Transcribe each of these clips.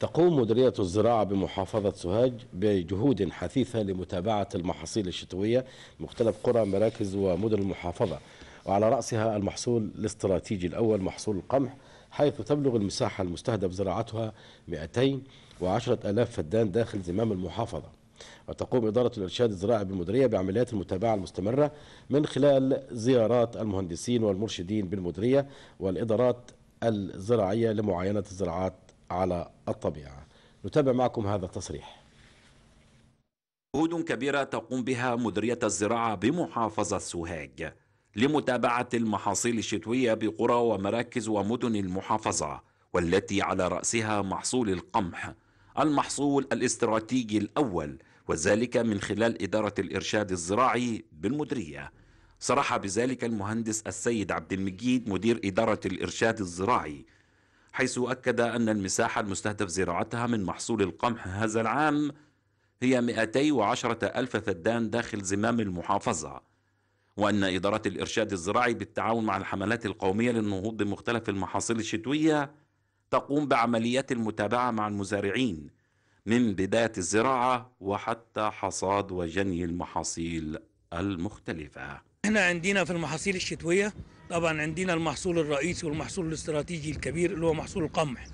تقوم مديرية الزراعة بمحافظة سوهاج بجهود حثيثة لمتابعة المحاصيل الشتوية مختلف قرى مراكز ومدن المحافظة وعلى رأسها المحصول الاستراتيجي الأول محصول القمح حيث تبلغ المساحة المستهدف زراعتها 210 ألاف فدان داخل زمام المحافظة وتقوم إدارة الإرشاد الزراعي بالمديرية بعمليات المتابعة المستمرة من خلال زيارات المهندسين والمرشدين بالمديرية والإدارات الزراعية لمعاينة الزراعات على الطبيعة نتابع معكم هذا التصريح جهود كبيرة تقوم بها مديرية الزراعة بمحافظة سوهاج لمتابعة المحاصيل الشتوية بقرى ومراكز ومدن المحافظة والتي على رأسها محصول القمح المحصول الاستراتيجي الأول وذلك من خلال إدارة الإرشاد الزراعي بالمدرية صرح بذلك المهندس السيد عبد المجيد مدير إدارة الإرشاد الزراعي حيث أكد أن المساحة المستهدف زراعتها من محصول القمح هذا العام هي 210 ألف فدان داخل زمام المحافظة وأن إدارة الإرشاد الزراعي بالتعاون مع الحملات القومية للنهوض بمختلف المحاصيل الشتوية تقوم بعمليات المتابعة مع المزارعين من بداية الزراعة وحتى حصاد وجني المحاصيل المختلفة احنا عندنا في المحاصيل الشتوية طبعا عندنا المحصول الرئيسي والمحصول الاستراتيجي الكبير اللي هو محصول القمح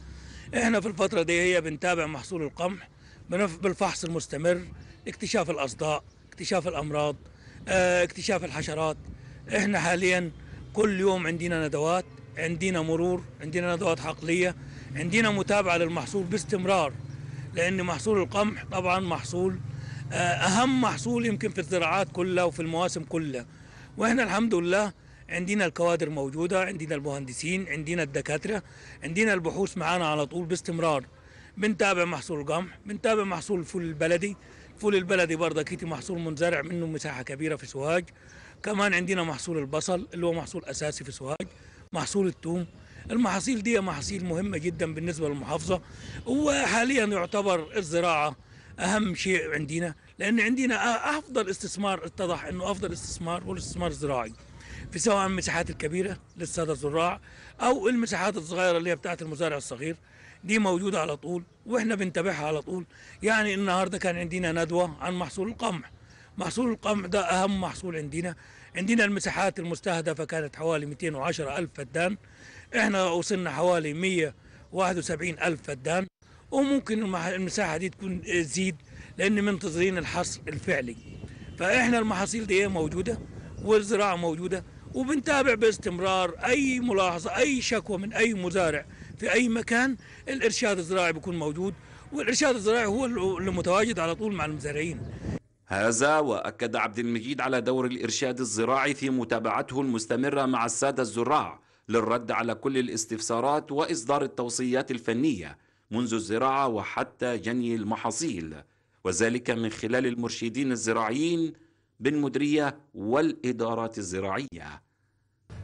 احنا في الفترة دي هي بنتابع محصول القمح بالفحص المستمر اكتشاف الأصداء اكتشاف الأمراض آه، اكتشاف الحشرات احنا حاليا كل يوم عندنا ندوات عندنا مرور عندنا ندوات حقلية عندنا متابعة للمحصول باستمرار لأن محصول القمح طبعا محصول آه، أهم محصول يمكن في الزراعات كلها وفي المواسم كلها وإحنا الحمد لله عندنا الكوادر موجودة عندنا المهندسين عندنا الدكاترة عندنا البحوث معانا على طول باستمرار بنتابع محصول القمح بنتابع محصول الفول البلدي الفول البلدي برضه كيتي محصول منزرع منه مساحة كبيرة في سوهاج كمان عندنا محصول البصل اللي هو محصول أساسي في سوهاج محصول الثوم المحاصيل دي محاصيل مهمة جدا بالنسبة للمحافظة وحاليا يعتبر الزراعة أهم شيء عندنا لأن عندنا أفضل استثمار اتضح أنه أفضل استثمار هو الاستثمار الزراعي في سواء المساحات الكبيره للساده الزراع او المساحات الصغيره اللي هي بتاعت المزارع الصغير دي موجوده على طول واحنا بنتابعها على طول يعني النهارده كان عندنا ندوه عن محصول القمح محصول القمح ده اهم محصول عندنا عندنا المساحات المستهدفه كانت حوالي 210 الف فدان احنا وصلنا حوالي 171 الف فدان وممكن المساحه دي تكون تزيد لان منتظرين الحصر الفعلي فاحنا المحاصيل دي موجوده والزراعه موجوده وبنتابع باستمرار أي ملاحظة أي شكوى من أي مزارع في أي مكان الإرشاد الزراعي بيكون موجود والإرشاد الزراعي هو اللي متواجد على طول مع المزارعين هذا وأكد عبد المجيد على دور الإرشاد الزراعي في متابعته المستمرة مع السادة الزراع للرد على كل الاستفسارات وإصدار التوصيات الفنية منذ الزراعة وحتى جني المحاصيل وذلك من خلال المرشدين الزراعيين بالمدريه والإدارات الزراعية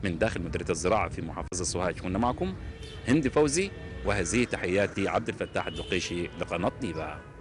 من داخل مديريه الزراعه في محافظه سوهاج كنا معكم هندي فوزي وهذه تحياتي عبد الفتاح الدقيشي لقناه نيبا